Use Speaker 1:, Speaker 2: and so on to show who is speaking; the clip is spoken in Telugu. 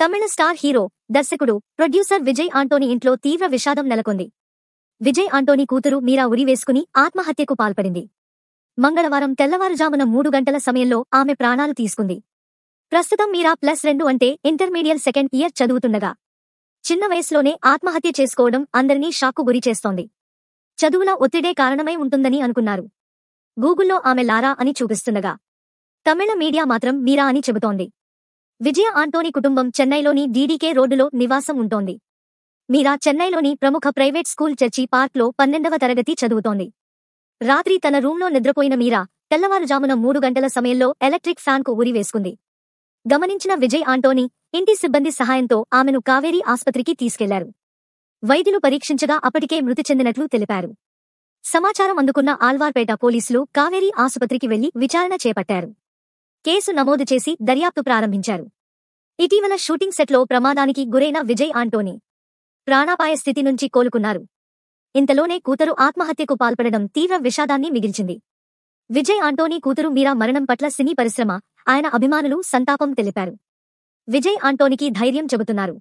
Speaker 1: తమిళ స్టార్ హీరో దర్శకుడు ప్రొడ్యూసర్ విజయ్ ఆంటోని ఇంట్లో తీవ్ర విషాదం నెలకొంది విజయ్ ఆంటోని కూతురు మీరా ఉరి వేసుకుని ఆత్మహత్యకు పాల్పడింది మంగళవారం తెల్లవారుజామున మూడు గంటల సమయంలో ఆమె ప్రాణాలు తీసుకుంది ప్రస్తుతం మీరా ప్లస్ రెండు అంటే ఇంటర్మీడియట్ సెకండ్ ఇయర్ చదువుతుండగా చిన్న వయసులోనే ఆత్మహత్య చేసుకోవడం అందరినీ షాక్కు చేస్తోంది చదువుల ఒత్తిడే కారణమై ఉంటుందని అనుకున్నారు గూగుల్లో ఆమె లారా అని చూపిస్తుండగా తమిళ మీడియా మాత్రం మీరా అని చెబుతోంది విజయ ఆంటోని కుటుంబం చెన్నైలోని డీడీకే రోడ్డులో నివాసం ఉంటోంది మీరా చెన్నైలోని ప్రముఖ ప్రైవేట్ స్కూల్ చర్చి పార్క్లో పన్నెండవ తరగతి చదువుతోంది రాత్రి తన రూంలో నిద్రపోయిన మీరా తెల్లవారుజామున మూడు గంటల సమయంలో ఎలక్ట్రిక్ ఫ్యాన్కు ఉరివేసుకుంది గమనించిన విజయ్ ఆంటోని ఇంటి సిబ్బంది సహాయంతో ఆమెను కావేరీ ఆస్పత్రికి తీసుకెళ్లారు వైద్యులు పరీక్షించగా అప్పటికే మృతి చెందినట్లు తెలిపారు సమాచారం అందుకున్న ఆల్వార్పేట పోలీసులు కావేరీ ఆసుపత్రికి వెళ్లి విచారణ చేపట్టారు కేసు నమోదు చేసి దర్యాప్తు ప్రారంభించారు ఇటీవల షూటింగ్ సెట్లో ప్రమాదానికి గురైన విజయ్ ఆంటోనీ ప్రాణాపాయ స్థితి నుంచి కోలుకున్నారు ఇంతలోనే కూతురు ఆత్మహత్యకు పాల్పడడం తీవ్ర విషాదాన్ని మిగిల్చింది విజయ్ ఆంటోనీ కూతురు మీరా మరణం పట్ల సినీ పరిశ్రమ ఆయన అభిమానులు సంతాపం తెలిపారు విజయ్ ఆంటోనికి ధైర్యం చెబుతున్నారు